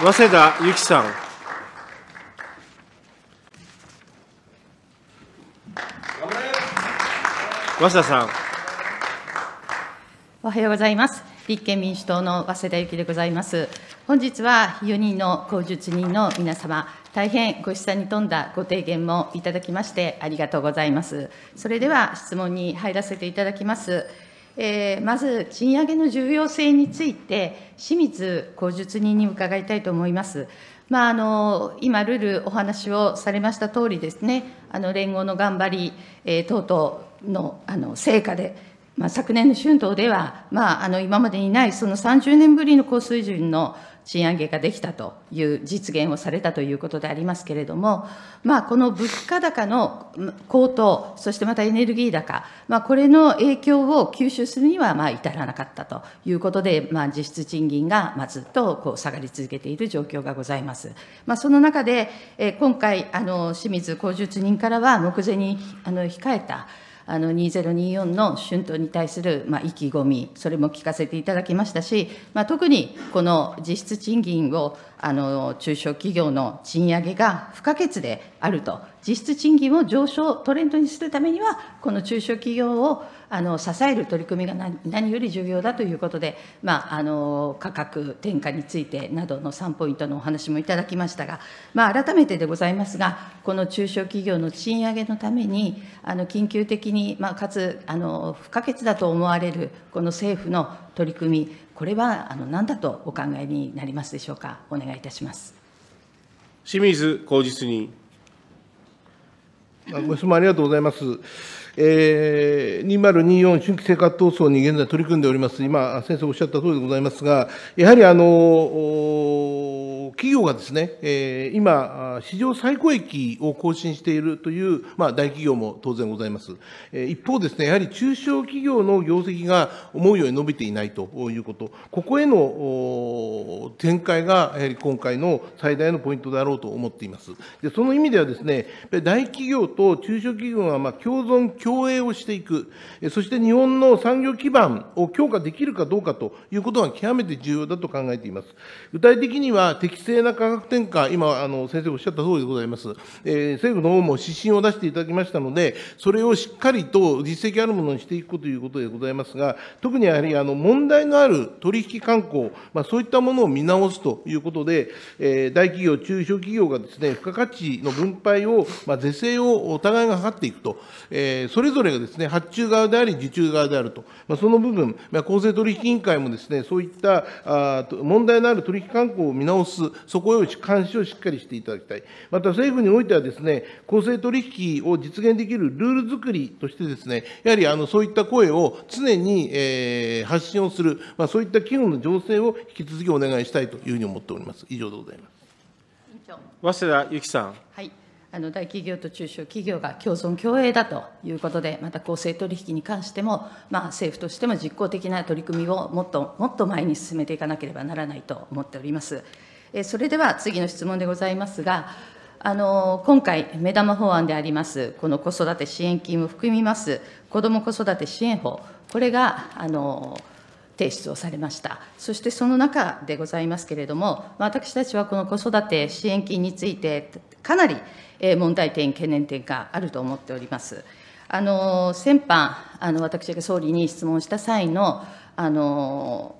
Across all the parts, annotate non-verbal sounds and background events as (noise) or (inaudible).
早稲田由紀さん。早稲田さん。おはようございます。立憲民主党の早稲田ゆきでございます。本日は4人の公述人の皆様、大変ご視察に富んだご提言もいただきまして、ありがとうございます。それでは質問に入らせていただきます。えー、まず賃上げの重要性について、清水公述人に伺いたいと思います。まあ、あの今、ルールお話をされました通りですね、あの連合の頑張り、えー、等々のあの成果で、まあ、昨年の春闘では、まあ、あの今までにないその30年ぶりの高水準の賃上げができたという実現をされたということでありますけれども、まあ、この物価高の高騰、そしてまたエネルギー高、まあ、これの影響を吸収するにはまあ至らなかったということで、まあ、実質賃金がまずっとこう下がり続けている状況がございます。まあ、その中で、え今回、あの清水工術人からは目前にあの控えた、あの2024の春闘に対する、まあ、意気込み、それも聞かせていただきましたし、まあ、特にこの実質賃金をあの中小企業の賃上げが不可欠であると、実質賃金を上昇トレンドにするためには、この中小企業をあの支える取り組みが何より重要だということで、まあ、あの価格転嫁についてなどの3ポイントのお話もいただきましたが、まあ、改めてでございますが、この中小企業の賃上げのために、あの緊急的に、まあ、かつあの不可欠だと思われるこの政府の取り組み、これはあの何だとお考えになりますでしょうか、お願いいたします清水幸実に。ご質問ありがとうございます。えー、2024春季生活闘争に現在取り組んでおります、今、先生おっしゃった通りでございますが、やはりあの、企業がですね、えー、今、史上最高益を更新しているという、まあ、大企業も当然ございます。えー、一方ですね、やはり中小企業の業績が思うように伸びていないということ、ここへの展開がやはり今回の最大のポイントだろうと思っています。でその意味ではですね、大企業と中小企業がまあ共存共栄をしていく、そして日本の産業基盤を強化できるかどうかということが極めて重要だと考えています。具体的には適正正な価格転嫁、今、あの先生おっしゃった通りでございます、えー、政府の方も指針を出していただきましたので、それをしっかりと実績あるものにしていくということでございますが、特にやはりあの問題のある取引慣行、まあ、そういったものを見直すということで、えー、大企業、中小企業がですね、付加価値の分配を、まあ、是正をお互いが図っていくと、えー、それぞれがですね、発注側であり、受注側であると、まあ、その部分、まあ、公正取引委員会もですね、そういったあ問題のある取引慣行を見直す、そこより監視をしっかりしていただきたい。また政府においてはですね、公正取引を実現できるルール作りとしてですね、やはりあのそういった声を常に、えー、発信をする、まあ、そういった機能の情勢を引き続きお願いしたいというふうに思っております。以上でございます。早稲田由紀さん。はい。あの大企業と中小企業が共存共栄だということで、また公正取引に関しても、まあ、政府としても実効的な取り組みをもっともっと前に進めていかなければならないと思っております。それでは次の質問でございますが、あの今回、目玉法案であります、この子育て支援金を含みます、子ども子育て支援法、これがあの提出をされました。そしてその中でございますけれども、私たちはこの子育て支援金について、かなり問題点、懸念点があると思っております。あの先般、あの私が総理に質問した際のあの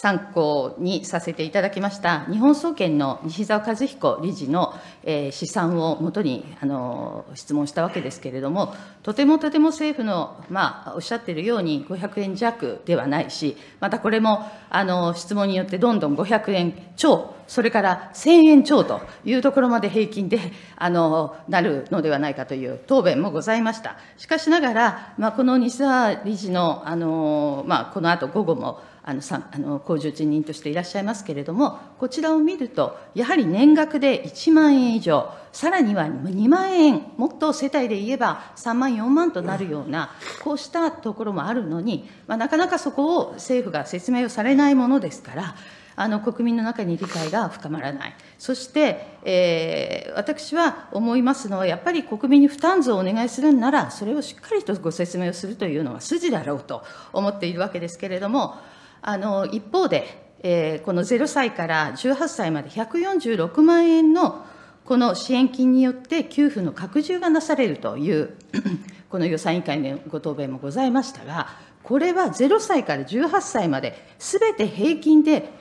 参考にさせていただきました日本総研の西澤和彦理事の、え試算をもとにあの質問したわけですけれども、とてもとても政府の、まあ、おっしゃっているように、500円弱ではないし、またこれもあの質問によってどんどん500円超それから1000円超というところまで平均であのなるのではないかという答弁もございました。しかしながら、まあ、この西澤理事のあの、まあ、この後午後もあのあの工場人としていらっしゃいますけれども、こちらを見ると、やはり年額で1万円以上、さらには2万円、もっと世帯で言えば3万、4万となるような、こうしたところもあるのに、まあ、なかなかそこを政府が説明をされないものですから、あの国民の中に理解が深まらない、そして、えー、私は思いますのは、やっぱり国民に負担増をお願いするんなら、それをしっかりとご説明をするというのは筋だろうと思っているわけですけれども、あの一方で、えー、この0歳から18歳まで146万円のこの支援金によって給付の拡充がなされるという (clears throat) この予算委員会のご答弁もございましたが、これは0歳から18歳まで、すべて平均で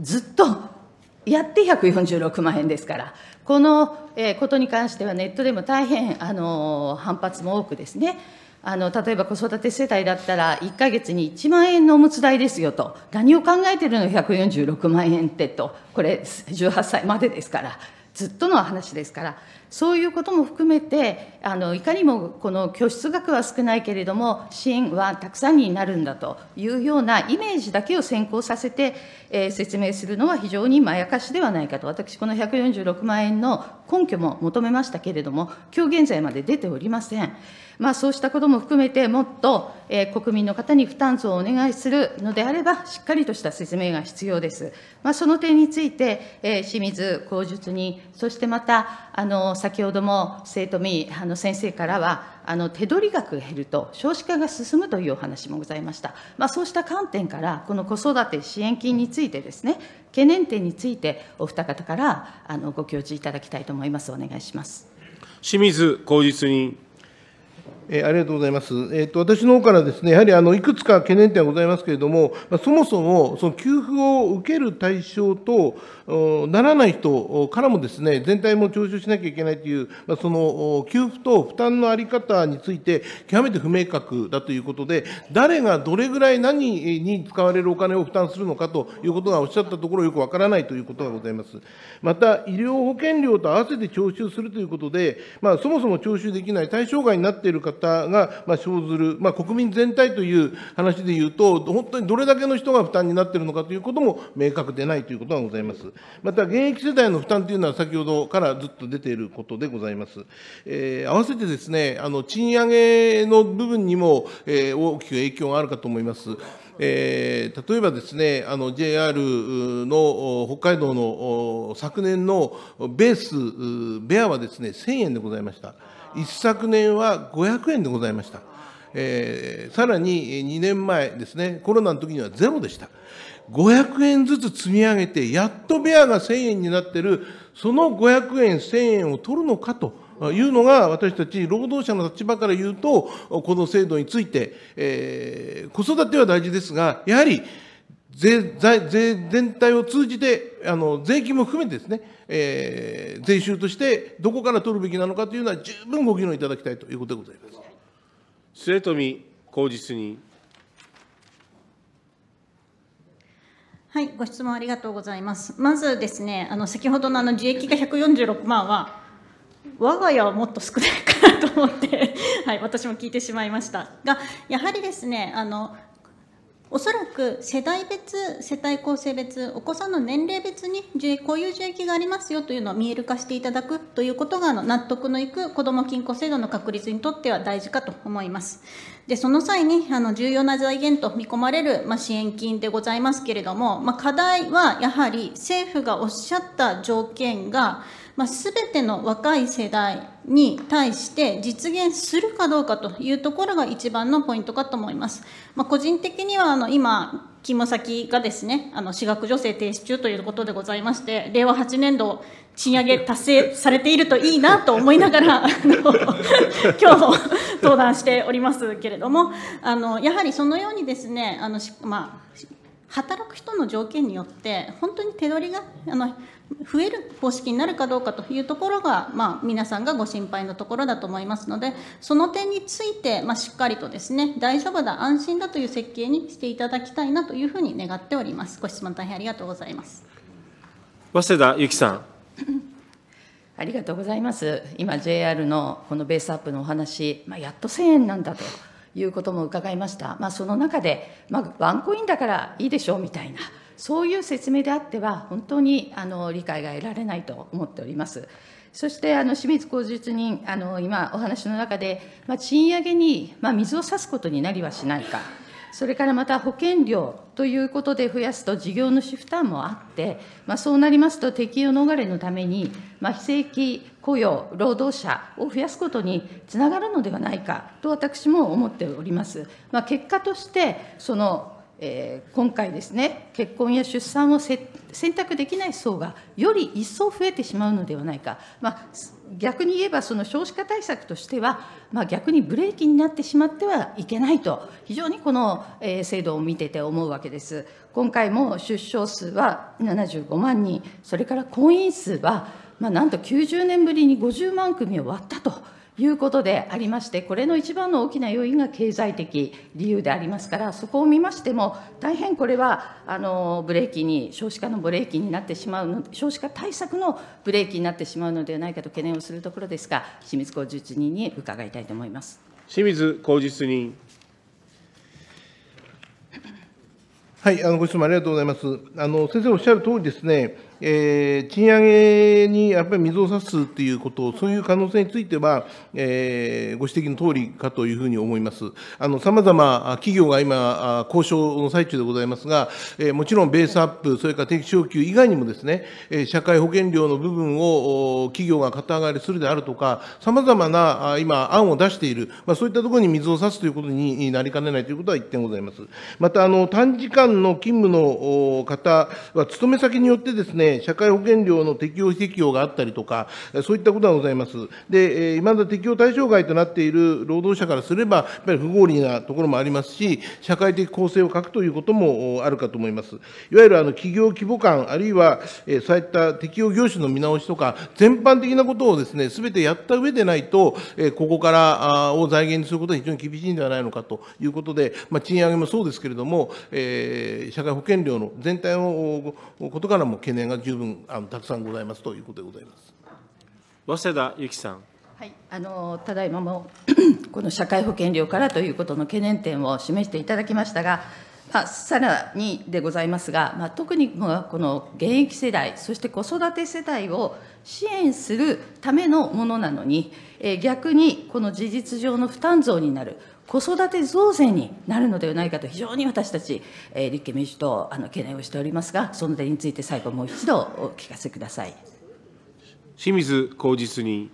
ずっとやって146万円ですから、このことに関してはネットでも大変あの反発も多くですね。あの例えば子育て世帯だったら、1か月に1万円のおむつ代ですよと、何を考えてるの、146万円ってと、これ、18歳までですから、ずっとの話ですから、そういうことも含めて、あのいかにもこの拠出額は少ないけれども、支援はたくさんになるんだというようなイメージだけを先行させて、えー、説明するのは非常にまやかしではないかと、私、この146万円の根拠も求めましたけれども、今日現在まで出ておりません。まあ、そうしたことも含めて、もっと、えー、国民の方に負担増をお願いするのであれば、しっかりとした説明が必要です。まあ、その点について、えー、清水口述人、そしてまた、あの先ほども生徒みあの先生からはあの手取り額減ると少子化が進むというお話もございました、まあ、そうした観点からこの子育て支援金についてですね懸念点についてお二方からあのご教示いただきたいと思いますお願いします清水公実人えありがとうございます。えっと、私の方からですね、やはりあのいくつか懸念点はございますけれども、まそもそもその給付を受ける対象とならない人からもですね、全体も徴収しなきゃいけないという、まあ、その給付と負担の在り方について、極めて不明確だということで、誰がどれぐらい何に使われるお金を負担するのかということがおっしゃったところ、よくわからないということがございます。また、医療保険料と合わせて徴収するということで、まあ、そもそも徴収できない対象外になっている方方が、まあ、生ずる、まあ、国民全体という話でいうと、本当にどれだけの人が負担になっているのかということも明確でないということがございます。また、現役世代の負担というのは、先ほどからずっと出ていることでございます。えー、合わせてですね、あの賃上げの部分にも、えー、大きく影響があるかと思います。えー、例えばですね、あの JR の北海道の昨年のベース、ベアはですね、1000円でございました。一昨年は500円でございました。えー、さらに2年前ですね、コロナの時にはゼロでした。500円ずつ積み上げて、やっとベアが1000円になってる、その500円、1000円を取るのかと。いうのが私たち労働者の立場から言うと、この制度について、えー、子育ては大事ですが、やはり税財税全体を通じて、あの税金も含めてですね、えー、税収としてどこから取るべきなのかというのは、十分ご議論いただきたいということでございます末富口実に。はい、ご質問ありがとうございます。まずですね、あの先ほどのあの受益が146万は、我が家はもっと少ないかなと思ってはい、私も聞いてしまいましたがやはりですねあのおそらく世代別、世帯構成別、お子さんの年齢別にこういう受益がありますよというのを見える化していただくということが納得のいく子ども金庫制度の確立にとっては大事かと思います。でその際にあの重要な財源と見込まれる、まあ、支援金でございますけれども、まあ、課題はやはり政府がおっしゃった条件がまあ、全ての若い世代に対して実現するかどうかというところが一番のポイントかと思います。まあ、個人的にはあの今勤務先がですね、あの、私学助成停止中ということでございまして、令和8年度、賃上げ達成されているといいなと思いながら、(laughs) あの、(laughs) 今日も (laughs) 登壇しておりますけれども、あの、やはりそのようにですね、あの、まあ、働く人の条件によって本当に手取りがあの増える方式になるかどうかというところが、まあ、皆さんがご心配のところだと思いますのでその点について、まあ、しっかりとですね大丈夫だ安心だという設計にしていただきたいなというふうに願っておりますご質問大変ありがとうございます早稲田由紀さん (laughs) ありがとうございます今 JR のこのベースアップのお話、まあ、やっと1000円なんだということも伺いました。まあ、その中で、まあ、ワンコインだからいいでしょうみたいな、そういう説明であっては、本当にあの理解が得られないと思っております。そしてあの清水公述人、あの今、お話の中で、まあ、賃上げに、まあ、水を差すことになりはしないか。それからまた保険料ということで増やすと事業主負担もあって、まあ、そうなりますと適用逃れのために、まあ、非正規雇用、労働者を増やすことにつながるのではないかと私も思っております。まあ、結果としてそのえー、今回ですね結婚や出産を選択できない層がより一層増えてしまうのではないか、まあ、逆に言えばその少子化対策としては、まあ、逆にブレーキになってしまってはいけないと非常にこの、えー、制度を見てて思うわけです今回も出生数は75万人それから婚姻数は、まあ、なんと90年ぶりに50万組を割ったと。いうことでありまして、これの一番の大きな要因が経済的理由でありますから、そこを見ましても、大変これはあのブレーキに、少子化のブレーキになってしまうの、少子化対策のブレーキになってしまうのではないかと懸念をするところですが、清水公実人に伺いたいと思います。清水公実人はい、あのご質問ありがとうございます。あの先生おっしゃる通りですね。えー、賃上げにやっぱり水を差すということ、そういう可能性については、えー、ご指摘の通りかというふうに思います。さまざま企業が今、交渉の最中でございますが、えー、もちろんベースアップ、それから定期昇給以外にもですね、社会保険料の部分を企業が肩上がりするであるとか、さまざまな今、案を出している、まあ、そういったところに水を差すということになりかねないということは一点ございます。またあの短時間の勤務の方は勤め先によってですね社会保険料の適用非適用があったりとか、そういったことがございます。で、いまだ適用対象外となっている労働者からすれば、やっぱり不合理なところもありますし、社会的構成を欠くということもあるかと思います。いわゆるあの企業規模感、あるいは、えそういった適用業種の見直しとか、全般的なことをですね、すべてやった上でないと、えここからを財源にすることは非常に厳しいんではないのかということで、まあ、賃上げもそうですけれども、え社会保険料の全体のことからも懸念が十分あのたくさんございますということでございます。早稲田由紀さん。はい、あのただいまも (clears throat) この社会保険料からということの懸念点を示していただきましたが、まあ、さらにでございますが、まあ、特にこの現役世代、そして子育て世代を支援するためのものなのに、え逆にこの事実上の負担増になる、子育て増税になるのではないかと非常に私たち、えー、立憲民主党あの懸念をしておりますがその点について最後もう一度お聞かせください清水公実に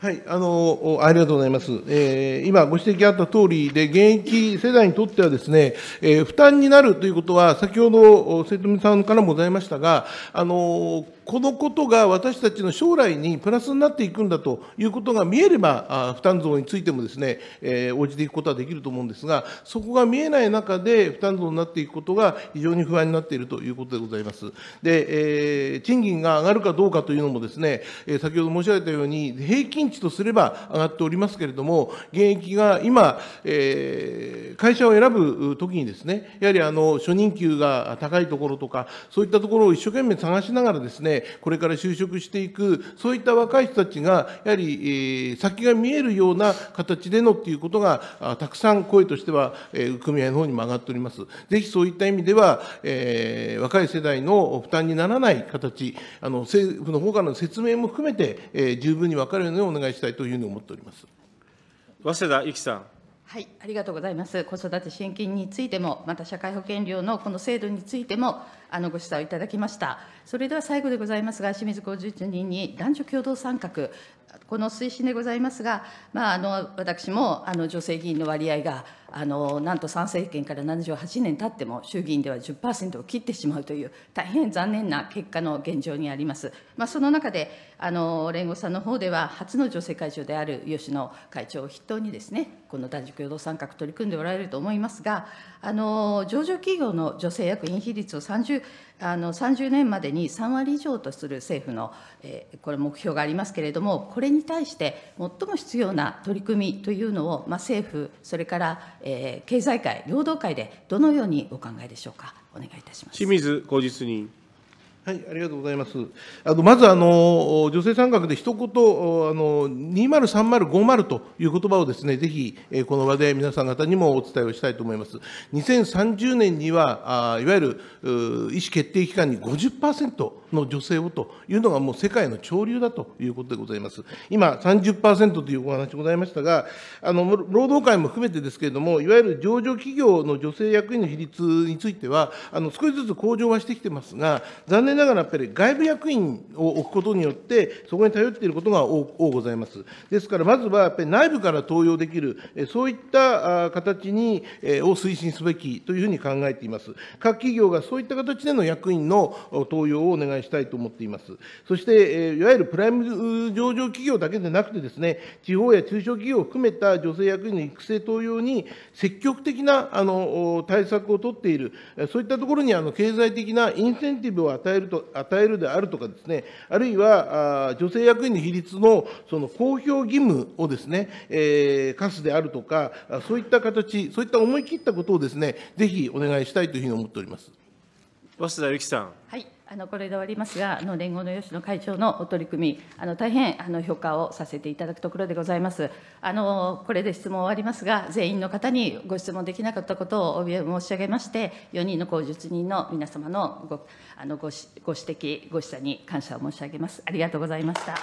はい、あのありがとうございます、えー、今、ご指摘あった通りで、現役世代にとってはですね、えー、負担になるということは、先ほど、瀬戸さんからもございましたが、あのこのことが私たちの将来にプラスになっていくんだということが見えれば、負担増についてもですね、えー、応じていくことはできると思うんですが、そこが見えない中で負担増になっていくことが非常に不安になっているということでございます。で、えー、賃金が上がるかどうかというのもですね、え先ほど申し上げたように、平均値とすれば上がっておりますけれども、現役が今、えー、会社を選ぶときにですね、やはりあの初任給が高いところとか、そういったところを一生懸命探しながらですね、これから就職していく、そういった若い人たちが、やはり、先が見えるような形でのっていうことが、たくさん声としては、え組合の方にも上がっております。ぜひそういった意味では、え若い世代の負担にならない形、あの政府の方からの説明も含めて、え十分に分かるようにお願いしたいというふうに思っております。早稲田由紀さん。はい、ありがとうございます。子育て支援金についても、また社会保険料のこの制度についても、あのご指摘をいただきました。それでは最後でございますが、清水工事主任に男女共同参画、この推進でございますが、まあ、あの私もあの女性議員の割合があのなんと参政権から78年経っても衆議院では10%を切ってしまうという大変残念な結果の現状にあります。まあ、その中であの連合さんの方では初の女性会長である吉野会長を筆頭にですねこの男女共同参画取り組んでおられると思いますがあの上場企業の女性役員比率を30あの30年までに3割以上とする政府の、えー、これ、目標がありますけれども、これに対して最も必要な取り組みというのを、まあ、政府、それから、えー、経済界、労働界でどのようにお考えでしょうか、お願いいたします清水公実人。はい、ありがとうございます。あのまずあの女性参画で一言あの203050という言葉をですねぜひこの場で皆さん方にもお伝えをしたいと思います。2030年にはあいわゆる意思決定機関に50%の女性をというのがもう世界の潮流だということでございます。今30%というお話ございましたが、あの労働界も含めてですけれども、いわゆる上場企業の女性役員の比率についてはあの少しずつ向上はしてきてますが、残念ながら、やっぱり外部役員を置くことによって、そこに頼っていることが多ございます。ですから、まずはやっぱり内部から登用できる、そういった形にを推進すべきというふうに考えています。各企業がそういった形での役員の登用をお願いしたいと思っています。そして、いわゆるプライム上場企業だけでなくてですね、地方や中小企業を含めた女性役員の育成登用に積極的なあの対策を取っている、そういったところにあの経済的なインセンティブを与えるると与えるであるとかですね、あるいは女性役員の比率のその公表義務をですね、えー、課すであるとか、そういった形、そういった思い切ったことをですね、ぜひお願いしたいというふうに思っております。早稲田由紀さん。はいあのこれで終わりますが、あの連合の吉野会長のお取り組み、あの大変あの評価をさせていただくところでございます。あのこれで質問終わりますが、全員の方にご質問できなかったことをお詫え申し上げまして、4人の公述人の皆様のごあのごご指摘、ご示唆に感謝を申し上げます。ありがとうございました。